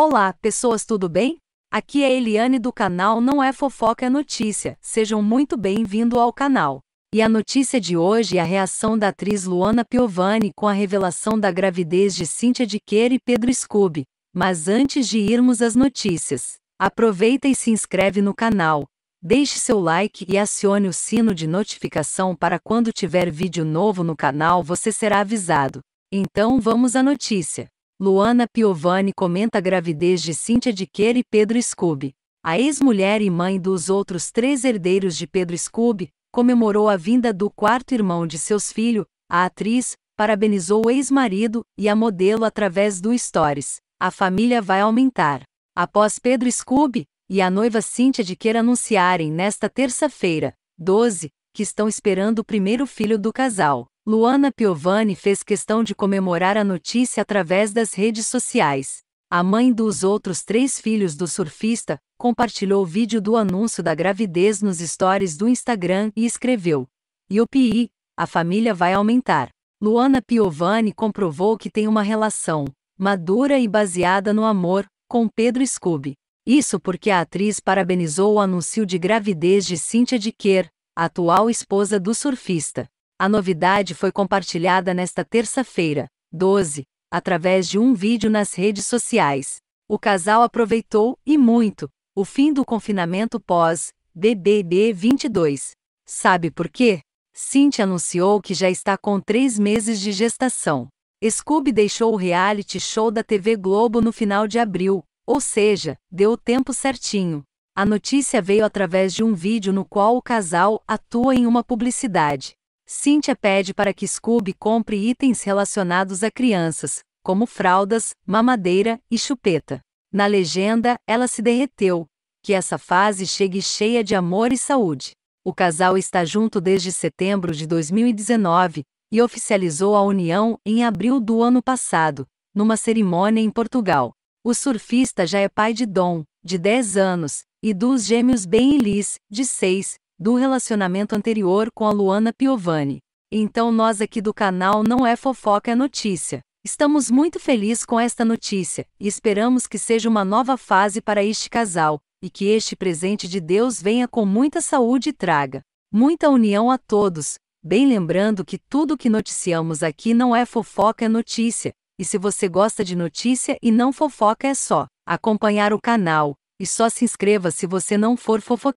Olá, pessoas, tudo bem? Aqui é Eliane do canal Não é Fofoca é Notícia. Sejam muito bem-vindos ao canal. E a notícia de hoje é a reação da atriz Luana Piovani com a revelação da gravidez de Cíntia Diqueira e Pedro Scooby. Mas antes de irmos às notícias, aproveita e se inscreve no canal. Deixe seu like e acione o sino de notificação para quando tiver vídeo novo no canal você será avisado. Então vamos à notícia. Luana Piovani comenta a gravidez de Cíntia de Quer e Pedro Scooby. A ex-mulher e mãe dos outros três herdeiros de Pedro Scooby comemorou a vinda do quarto irmão de seus filhos, a atriz parabenizou o ex-marido e a modelo através do Stories. A família vai aumentar. Após Pedro Scooby e a noiva Cíntia de Quer anunciarem nesta terça-feira, 12, que estão esperando o primeiro filho do casal. Luana Piovani fez questão de comemorar a notícia através das redes sociais. A mãe dos outros três filhos do surfista compartilhou o vídeo do anúncio da gravidez nos stories do Instagram e escreveu: Yopi, a família vai aumentar. Luana Piovani comprovou que tem uma relação madura e baseada no amor com Pedro Scooby. Isso porque a atriz parabenizou o anúncio de gravidez de Cíntia Diquer, atual esposa do surfista. A novidade foi compartilhada nesta terça-feira, 12, através de um vídeo nas redes sociais. O casal aproveitou, e muito, o fim do confinamento pós BBB 22. Sabe por quê? Cintia anunciou que já está com três meses de gestação. Scooby deixou o reality show da TV Globo no final de abril, ou seja, deu o tempo certinho. A notícia veio através de um vídeo no qual o casal atua em uma publicidade. Cynthia pede para que Scooby compre itens relacionados a crianças, como fraldas, mamadeira e chupeta. Na legenda, ela se derreteu. Que essa fase chegue cheia de amor e saúde. O casal está junto desde setembro de 2019 e oficializou a união em abril do ano passado, numa cerimônia em Portugal. O surfista já é pai de Dom, de 10 anos, e dos gêmeos Ben e Liz, de 6, do relacionamento anterior com a Luana Piovani. Então nós aqui do canal Não é Fofoca é Notícia. Estamos muito felizes com esta notícia e esperamos que seja uma nova fase para este casal e que este presente de Deus venha com muita saúde e traga muita união a todos. Bem lembrando que tudo que noticiamos aqui não é fofoca é notícia, e se você gosta de notícia e não fofoca é só acompanhar o canal e só se inscreva se você não for fofoca